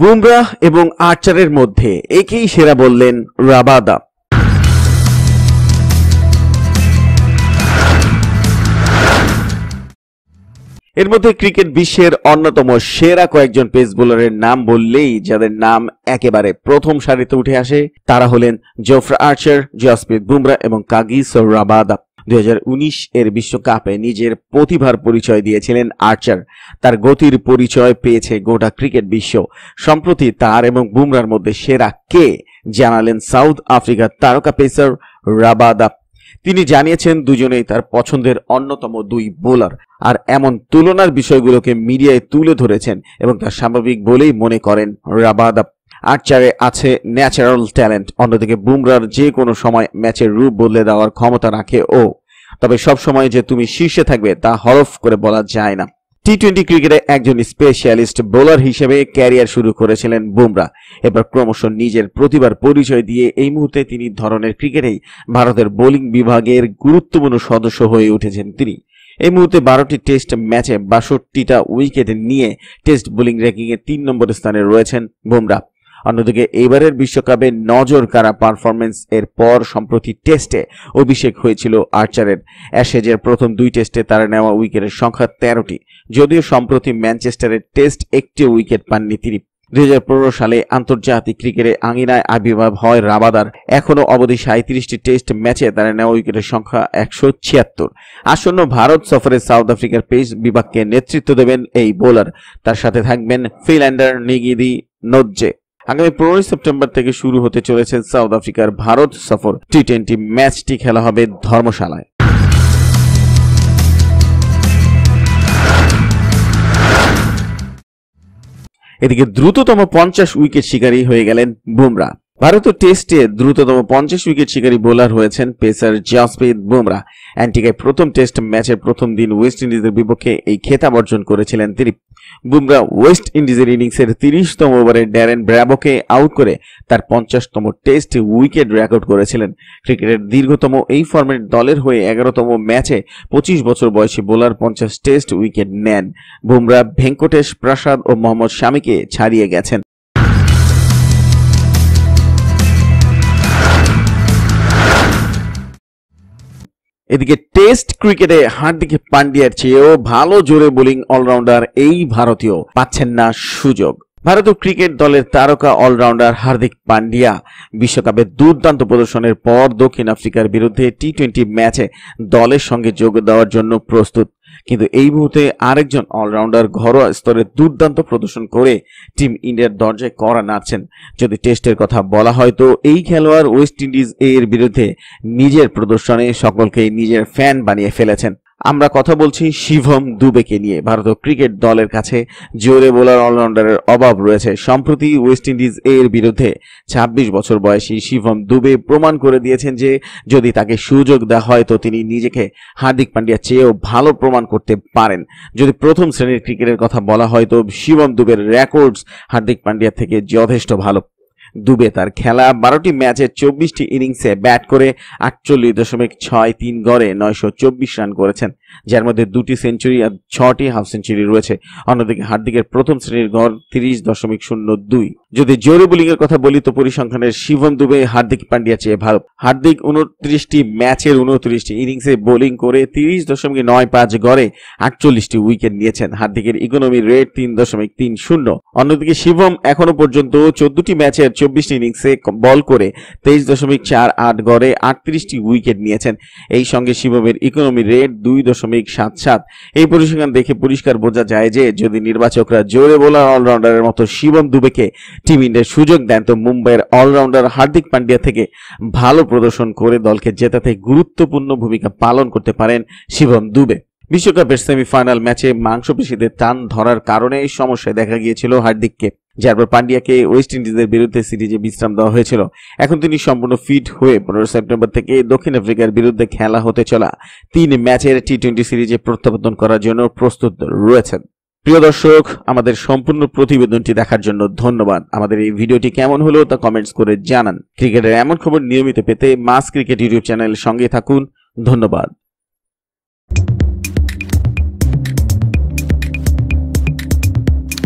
বুমরাহ এবং আর্চারের মধ্যে একেই সেরা বললেন রাবাদা এর মধ্যে ক্রিকেট বিশ্বের অন্যতম সেরা কয়েকজন পেস বোলারের নাম বললেই যাদের নাম একেবারে প্রথম সারিতে উঠে আসে তারা হলেন জোফরা আর্চার জসপ্রীত বুমরা এবং কাগিস রাবাদা দুই এর বিশ্বকাপে নিজের প্রতিভার পরিচয় দিয়েছিলেন আর্চার তার গতির পরিচয় পেয়েছে গোটা ক্রিকেট বিশ্ব সম্প্রতি তার এবং বুমরার মধ্যে সেরা কে জানালেন সাউথ আফ্রিকার তারকা পেসার রাবাদা তিনি জানিয়েছেন দুজনেই তার পছন্দের অন্যতম দুই বোলার আর এমন তুলনার বিষয়গুলোকে মিডিয়ায় তুলে ধরেছেন এবং তা স্বাভাবিক বলেই মনে করেন রাবাদা আর্চারে আছে ন্যাচারাল ট্যালেন্ট অন্যদিকে বুমরার যে কোনো সময় ম্যাচের রূপ বদলে দেওয়ার ক্ষমতা রাখে ও তবে সব সময় যে তুমি শীর্ষে থাকবে তা হরফ করে বলা যায় না টি টোয়েন্টি ক্রিকেটে একজন স্পেশালিস্ট বোলার হিসেবে ক্যারিয়ার শুরু করেছিলেন বুমরা এবার ক্রমশ নিজের প্রতিভার পরিচয় দিয়ে এই মুহূর্তে তিনি ধরনের ক্রিকেটেই ভারতের বোলিং বিভাগের গুরুত্বপূর্ণ সদস্য হয়ে উঠেছেন তিনি এই মুহূর্তে বারোটি টেস্ট ম্যাচে বাষট্টিটা উইকেট নিয়ে টেস্ট বোলিং র্যাঙ্কিংয়ে তিন নম্বর স্থানে রয়েছেন বুমরা অন্যদিকে এবারের বিশ্বকাপে নজর কারা পারফরমেন্স এর পর সম্প্রতি টেস্টে অভিষেক হয়েছিল আর্চারের অ্যাশেজের প্রথম দুই টেস্টে তারা নেওয়া উইকেটের সংখ্যা তেরোটি যদিও সম্প্রতি ম্যানচেস্টারের টেস্ট একটি উইকেট পাননি তিনি দুই সালে আন্তর্জাতিক ক্রিকেটে আঙিনায় আবির্ভাব হয় রাবাদার এখনও অবধি সাঁত্রিশটি টেস্ট ম্যাচে তারা নেওয়া উইকেটের সংখ্যা একশো ছিয়াত্তর আসন্ন ভারত সফরে সাউথ আফ্রিকার পেস বিভাগকে নেতৃত্ব দেবেন এই বোলার তার সাথে থাকবেন ফিল্যান্ডার নিগিদি নজ্জে আগামী পনেরোই সেপ্টেম্বর থেকে শুরু হতে চলেছে সাউথ আফ্রিকার ভারত সফর টি টোয়েন্টি ম্যাচটি খেলা হবে ধর্মশালায় এদিকে দ্রুততম পঞ্চাশ উইকেট শিকারী হয়ে গেলেন বুমরা ভারতের টেস্টে দ্রুততম পঞ্চাশ উইকেট শিকারী বোলার হয়েছেন পেসার জাসপ্রীত বুমরা অ্যান্টিকায় প্রথম টেস্ট ম্যাচের প্রথম দিন ওয়েস্ট ইন্ডিজের বিপক্ষে এই খেতাব অর্জন করেছিলেন তিনি বুমরা ওয়েস্ট ইন্ডিজের ইনিংসের তিরিশতম ওভারে ড্যারেন ব্র্যাবোকে আউট করে তার পঞ্চাশতম টেস্ট উইকেট রেকর্ড করেছিলেন ক্রিকেটের দীর্ঘতম এই ফর্মেট দলের হয়ে এগারোতম ম্যাচে পঁচিশ বছর বয়সী বোলার পঞ্চাশ টেস্ট উইকেট নেন বুমরা ভেঙ্কটেশ প্রাসাদ ও মোহাম্মদ স্বামীকে ছাড়িয়ে গেছেন এদিকে টেস্ট ক্রিকেটে হার্দিক পান্ডিয়ার চেয়েও ভালো জোরে বোলিং অলরাউন্ডার এই ভারতীয় পাচ্ছেন না সুযোগ ভারতীয় ক্রিকেট দলের তারকা অলরাউন্ডার হার্দিক পান্ডিয়া বিশ্বকাপে দুর্দান্ত প্রদর্শনের পর দক্ষিণ আফ্রিকার বিরুদ্ধে টি টোয়েন্টি ম্যাচে দলের সঙ্গে যোগ দেওয়ার জন্য প্রস্তুত কিন্তু এই মুহূর্তে আরেকজন অলরাউন্ডার ঘরোয়া স্তরে দুর্দান্ত প্রদর্শন করে টিম ইন্ডিয়ার দরজায় করা নাড়ছেন যদি টেস্টের কথা বলা হয় তো এই খেলোয়াড় ওয়েস্ট ইন্ডিজ এর বিরুদ্ধে নিজের প্রদর্শনে সকলকে নিজের ফ্যান বানিয়ে ফেলেছেন আমরা কথা বলছি শিভম দুবেকে নিয়ে ভারতীয় ক্রিকেট দলের কাছে জোরে বোলার অলরাউন্ডারের অভাব রয়েছে সম্প্রতি ওয়েস্ট ইন্ডিজ এর বিরুদ্ধে ২৬ বছর বয়সী শিভম দুবে প্রমাণ করে দিয়েছেন যে যদি তাকে সুযোগ দেওয়া হয় তো তিনি নিজেকে হার্দিক পান্ডিয়া চেয়েও ভালো প্রমাণ করতে পারেন যদি প্রথম শ্রেণীর ক্রিকেটের কথা বলা হয় তো শিবম দুবের রেকর্ডস হার্দিক পান্ডিয়া থেকে যথেষ্ট ভালো দুবে তার খেলা বারোটি ম্যাচে চব্বিশটি ইনিংসে ব্যাট করে আটচল্লিশ দশমিক ছয় তিন গড়ে নয়শো চব্বিশ রান করেছেন যার মধ্যে দুটি সেঞ্চুরি আর ছটি হাফ সেঞ্চুরি রয়েছে অন্যদিকে হার্দিকের প্রথম শ্রেণীর গড় তিরিশ দশমিক শূন্য দুই যদি জোরে বোলিং এর কথা বলি তো পরিসংখ্যানের শিবন দুবে হার্দিক পান্ডিয়া চেয়ে ভালো হার্দিক উনত্রিশটি ম্যাচের উনত্রিশটি ইনিংসে বোলিং করে তিরিশ দশমিক নয় পাঁচ গড়ে আটচল্লিশটি উইকেট নিয়েছেন হার্দিকের ইকোনমি রেট তিন দশমিক তিন শূন্য অন্যদিকে শিবম এখনো পর্যন্ত চোদ্দটি ম্যাচের চব্বিশটি ইনিংসে বল করে তেইশ দশমিক চার আট গড়ে আটত্রিশটি উইকেট নিয়েছেন এই সঙ্গে শিবমের ইকোনমি রেট দুই দশমিক সাত সাত এই পরিসংখ্যান দেখে পরিষ্কার বোঝা যায় যে যদি নির্বাচকরা জোরে বোলার অলরাউন্ডারের মতো শিবম দুবেকে টিম ইন্ডিয়ার সুযোগ দেন তো মুম্বাইয়ের অলরাউন্ডার হার্দিক পান্ডিয়া থেকে ভালো প্রদর্শন করে দলকে জেতাতে গুরুত্বপূর্ণ ভূমিকা পালন করতে পারেন শিবম দুবে বিশ্বকাপের সেমিফাইনাল ম্যাচে মাংসপেশিতে টান ধরার কারণে এই সমস্যায় দেখা গিয়েছিল হার্দিককে যার পর পান্ডিয়াকে ওয়েস্ট ইন্ডিজের বিরুদ্ধে সিরিজে বিশ্রাম দেওয়া হয়েছিল এখন তিনি সম্পূর্ণ ফিট হয়ে পনেরো সেপ্টেম্বর থেকে দক্ষিণ আফ্রিকার বিরুদ্ধে খেলা হতে চলা তিন ম্যাচের টি টোয়েন্টি সিরিজে প্রত্যাবর্তন করার জন্য প্রস্তুত রয়েছেন প্রিয় দর্শক আমাদের সম্পূর্ণ প্রতিবেদনটি দেখার জন্য ধন্যবাদ আমাদের এই ভিডিওটি কেমন হলো তা কমেন্টস করে জানান ক্রিকেটের এমন খবর নিয়মিত পেতে মাস ক্রিকেট ইউটিউব চ্যানেল সঙ্গে থাকুন ধন্যবাদ